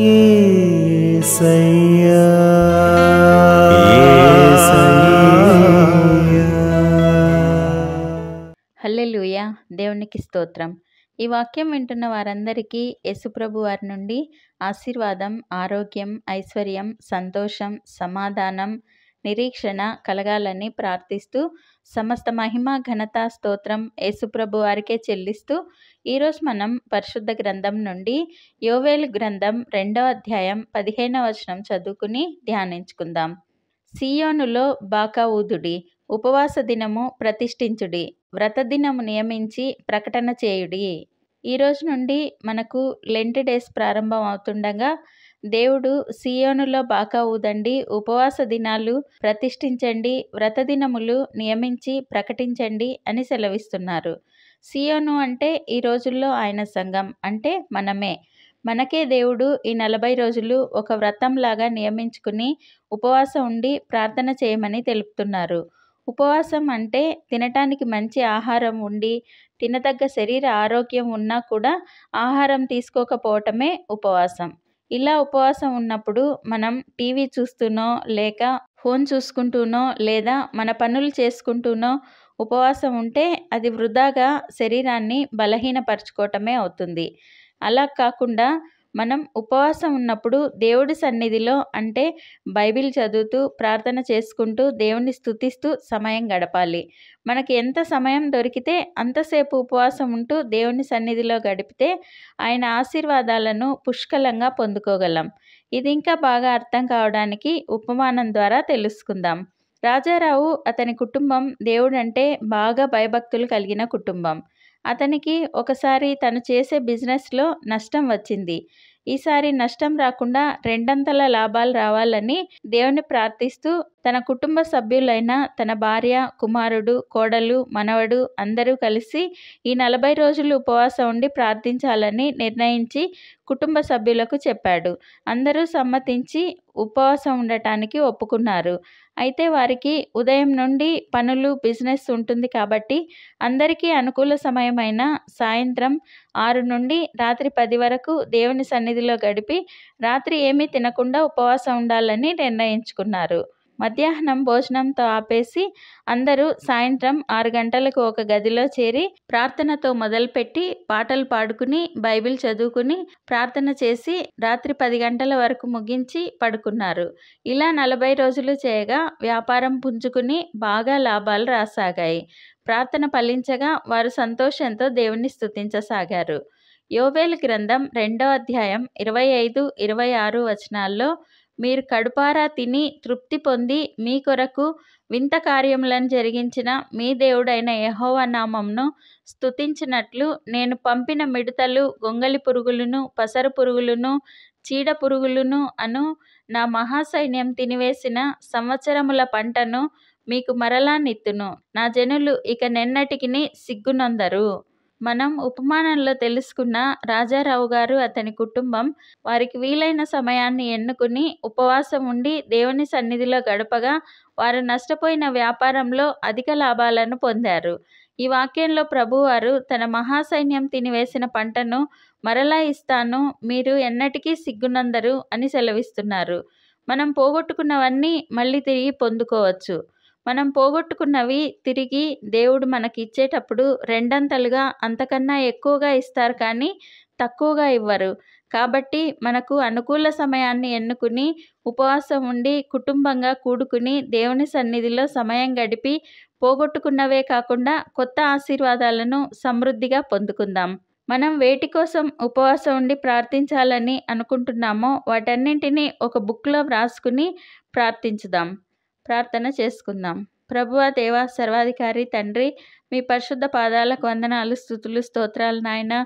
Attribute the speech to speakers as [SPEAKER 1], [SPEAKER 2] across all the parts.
[SPEAKER 1] హల్లెలూయ దేవునికి స్తోత్రం ఈ వాక్యం వింటున్న వారందరికీ యశుప్రభు వారి నుండి ఆశీర్వాదం ఆరోగ్యం ఐశ్వర్యం సంతోషం సమాధానం నిరీక్షణ కలగాలని ప్రార్థిస్తూ సమస్త మహిమ ఘనత స్తోత్రం యేసుప్రభు వారికే చెల్లిస్తూ ఈరోజు మనం పరిశుద్ధ గ్రంథం నుండి యోవేలు గ్రంథం రెండవ అధ్యాయం పదిహేనవ వచనం చదువుకుని ధ్యానించుకుందాం సియోనులో బాకావుదుడి ఉపవాస దినము ప్రతిష్ఠించుడి వ్రత దినము నియమించి ప్రకటన చేయుడి ఈరోజు నుండి మనకు లెంటి డేస్ ప్రారంభం అవుతుండగా దేవుడు సియోనులో బాకా ఊదండి ఉపవాస దినాలు ప్రతిష్ఠించండి వ్రత దినములు నియమించి ప్రకటించండి అని సెలవిస్తున్నారు సియోను అంటే ఈ రోజుల్లో ఆయన సంఘం అంటే మనమే మనకే దేవుడు ఈ నలభై రోజులు ఒక వ్రతంలాగా నియమించుకుని ఉపవాసం ఉండి ప్రార్థన చేయమని తెలుపుతున్నారు ఉపవాసం అంటే తినటానికి మంచి ఆహారం ఉండి తినదగ్గ శరీర ఆరోగ్యం ఉన్నా కూడా ఆహారం తీసుకోకపోవటమే ఉపవాసం ఇలా ఉపవాసం ఉన్నప్పుడు మనం టీవీ చూస్తూనో లేక ఫోన్ చూసుకుంటూనో లేదా మన పనులు చేసుకుంటూనో ఉపవాసం ఉంటే అది వృధాగా శరీరాన్ని బలహీనపరచుకోవటమే అవుతుంది అలా కాకుండా మనం ఉపవాసం ఉన్నప్పుడు దేవుడి సన్నిధిలో అంటే బైబిల్ చదువుతూ ప్రార్థన చేసుకుంటూ దేవుని స్థుతిస్తూ సమయం గడపాలి మనకి ఎంత సమయం దొరికితే అంతసేపు ఉపవాసం ఉంటూ దేవుని సన్నిధిలో గడిపితే ఆయన ఆశీర్వాదాలను పుష్కలంగా పొందుకోగలం ఇది ఇంకా బాగా అర్థం కావడానికి ఉపమానం ద్వారా తెలుసుకుందాం రాజారావు అతని కుటుంబం దేవుడంటే బాగా భయభక్తులు కలిగిన కుటుంబం అతనికి ఒకసారి తను చేసే బిజినెస్లో నష్టం వచ్చింది ఈసారి నష్టం రాకుండా రెండంతల లాభాలు రావాలని దేవుని ప్రార్థిస్తూ తన కుటుంబ సభ్యులైన తన భార్య కుమారుడు కోడలు మనవడు అందరూ కలిసి ఈ నలభై రోజులు ఉపవాసం ఉండి ప్రార్థించాలని నిర్ణయించి కుటుంబ సభ్యులకు చెప్పాడు అందరూ సమ్మతించి ఉపవాసం ఉండటానికి ఒప్పుకున్నారు అయితే వారికి ఉదయం నుండి పనులు బిజినెస్ ఉంటుంది కాబట్టి అందరికీ అనుకూల సమయమైన సాయంత్రం ఆరు నుండి రాత్రి పది వరకు దేవుని సన్నిధిలో గడిపి రాత్రి ఏమీ తినకుండా ఉపవాసం ఉండాలని నిర్ణయించుకున్నారు మధ్యాహ్నం భోజనంతో ఆపేసి అందరూ సాయంత్రం ఆరు గంటలకు ఒక గదిలో చేరి ప్రార్థనతో మొదలుపెట్టి పాటలు పాడుకుని బైబిల్ చదువుకుని ప్రార్థన చేసి రాత్రి పది గంటల వరకు ముగించి పడుకున్నారు ఇలా నలభై రోజులు చేయగా వ్యాపారం పుంజుకుని బాగా లాభాలు రాసాగాయి ప్రార్థన ఫలించగా వారు సంతోషంతో దేవుణ్ణి స్థుతించసాగారు యోవేల్ గ్రంథం రెండో అధ్యాయం ఇరవై ఐదు ఇరవై ఆరు వచనాల్లో మీరు కడుపారా తిని తృప్తి పొంది మీ కొరకు వింత కార్యములను జరిగించిన మీ దేవుడైన యహోవ నామంను స్తుతించినట్లు నేను పంపిన మిడతలు గొంగలి పురుగులను పసరు పురుగులను చీడ పురుగులను అను నా మహాసైన్యం తినివేసిన సంవత్సరముల పంటను మీకు మరలా నిత్తును నా జనులు ఇక నెన్నటికి సిగ్గునందరు మనం ఉపమానంలో తెలుసుకున్న రాజారావు గారు అతని కుటుంబం వారికి వీలైన సమయాన్ని ఎన్నుకుని ఉపవాసం ఉండి దేవుని సన్నిధిలో గడపగా వారు నష్టపోయిన వ్యాపారంలో అధిక లాభాలను పొందారు ఈ వాక్యంలో ప్రభువారు తన మహాసైన్యం తినివేసిన పంటను మరలా ఇస్తాను మీరు ఎన్నటికీ సిగ్గునందరు అని సెలవిస్తున్నారు మనం పోగొట్టుకున్నవన్నీ మళ్ళీ తిరిగి పొందుకోవచ్చు మనం పోగొట్టుకున్నవి తిరిగి దేవుడు మనకి ఇచ్చేటప్పుడు రెండంతలుగా అంతకన్నా ఎక్కువగా ఇస్తారు కానీ తక్కువగా ఇవ్వరు కాబట్టి మనకు అనుకూల సమయాన్ని ఎన్నుకుని ఉపవాసం ఉండి కుటుంబంగా కూడుకుని దేవుని సన్నిధిలో సమయం గడిపి పోగొట్టుకున్నవే కాకుండా కొత్త ఆశీర్వాదాలను సమృద్ధిగా పొందుకుందాం మనం వేటి కోసం ఉపవాసం ఉండి ప్రార్థించాలని అనుకుంటున్నామో వాటన్నింటినీ ఒక బుక్లో వ్రాసుకుని ప్రార్థించుదాం ప్రార్థన చేసుకుందాం ప్రభువ దేవ సర్వాధికారి తండ్రి మీ పరిశుద్ధ పాదాలకు వందనాలు స్థుతులు స్తోత్రాలు నాయన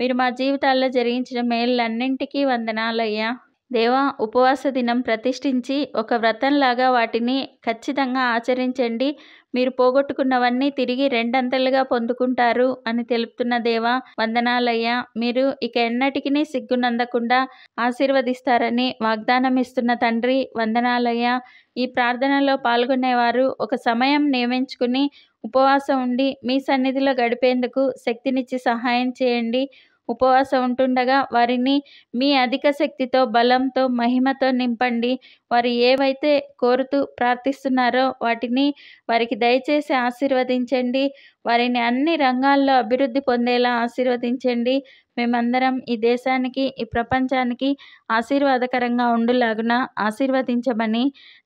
[SPEAKER 1] మీరు మా జీవితాల్లో జరిగించిన మేళ్ళన్నింటికీ వందనాలయ్యా దేవ ఉపవాస దినం ప్రతిష్ఠించి ఒక వ్రతంలాగా వాటిని ఖచ్చితంగా ఆచరించండి మీరు పోగొట్టుకున్నవన్నీ తిరిగి రెండంతలుగా పొందుకుంటారు అని తెలుపుతున్న దేవ వందనాలయ్య మీరు ఇక ఎన్నటికీ సిగ్గునందకుండా ఆశీర్వదిస్తారని వాగ్దానం ఇస్తున్న తండ్రి వందనాలయ్య ఈ ప్రార్థనలో పాల్గొనేవారు ఒక సమయం నియమించుకుని ఉపవాసం ఉండి మీ సన్నిధిలో గడిపేందుకు శక్తినిచ్చి సహాయం చేయండి ఉపవాసం ఉంటుండగా వారిని మీ అధిక శక్తితో బలంతో మహిమతో నింపండి వారు ఏవైతే కోరుతూ ప్రార్థిస్తున్నారో వాటిని వారికి దయచేసి ఆశీర్వదించండి వారిని అన్ని రంగాల్లో అభివృద్ధి పొందేలా ఆశీర్వదించండి మేమందరం ఈ దేశానికి ఈ ప్రపంచానికి ఆశీర్వాదకరంగా ఉండులాగున ఆశీర్వదించమని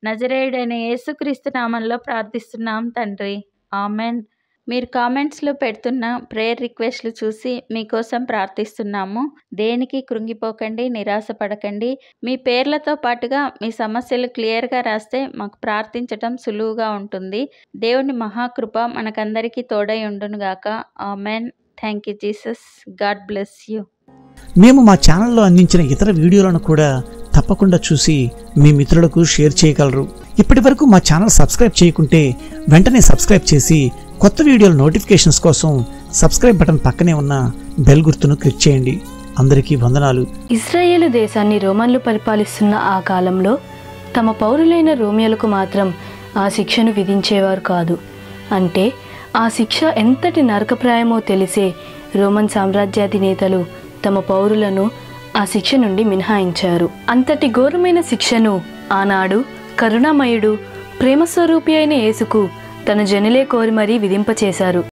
[SPEAKER 1] నజరేయుడైన యేసుక్రీస్తు నామంలో ప్రార్థిస్తున్నాం తండ్రి ఆమెన్ మీరు కామెంట్స్లో పెడుతున్న ప్రేయర్ రిక్వెస్ట్లు చూసి మీకోసం ప్రార్థిస్తున్నాము దేనికి కృంగిపోకండి నిరాశపడకండి మీ పేర్లతో పాటుగా మీ సమస్యలు క్లియర్గా రాస్తే మాకు ప్రార్థించటం సులువుగా ఉంటుంది దేవుని మహాకృప మనకందరికీ తోడై ఉండునుగాక amen thank you Jesus God bless you మేము మా ఛానల్లో అందించిన ఇతర వీడియోలను కూడా తప్పకుండా చూసి మీ మిత్రులకు షేర్ చేయగలరు ఇప్పటి వరకు మా ఛానల్ సబ్స్క్రైబ్ చేయకుంటే వెంటనే సబ్స్క్రైబ్ చేసి కొత్త వీడియోల నోటిఫికేషన్స్ కోసం సబ్స్క్రైబ్ బటన్ పక్కనే ఉన్న బెల్ గుర్తును క్లిక్ చేయండి అందరికీ వందనాలు ఇస్రాయేల్ దేశాన్ని రోమన్లు పరిపాలిస్తున్న ఆ కాలంలో తమ పౌరులైన రోమియోలకు మాత్రం ఆ శిక్షను విధించేవారు కాదు అంటే ఆ శిక్ష ఎంతటి నరకప్రాయమో తెలిసే రోమన్ సామ్రాజ్యాధినేతలు తమ పౌరులను ఆ శిక్ష నుండి మినహాయించారు అంతటి ఘోరమైన శిక్షను ఆనాడు కరుణామయుడు ప్రేమస్వరూపి అయిన యేసుకు తన జనులే కోరి మరీ విధింపచేశారు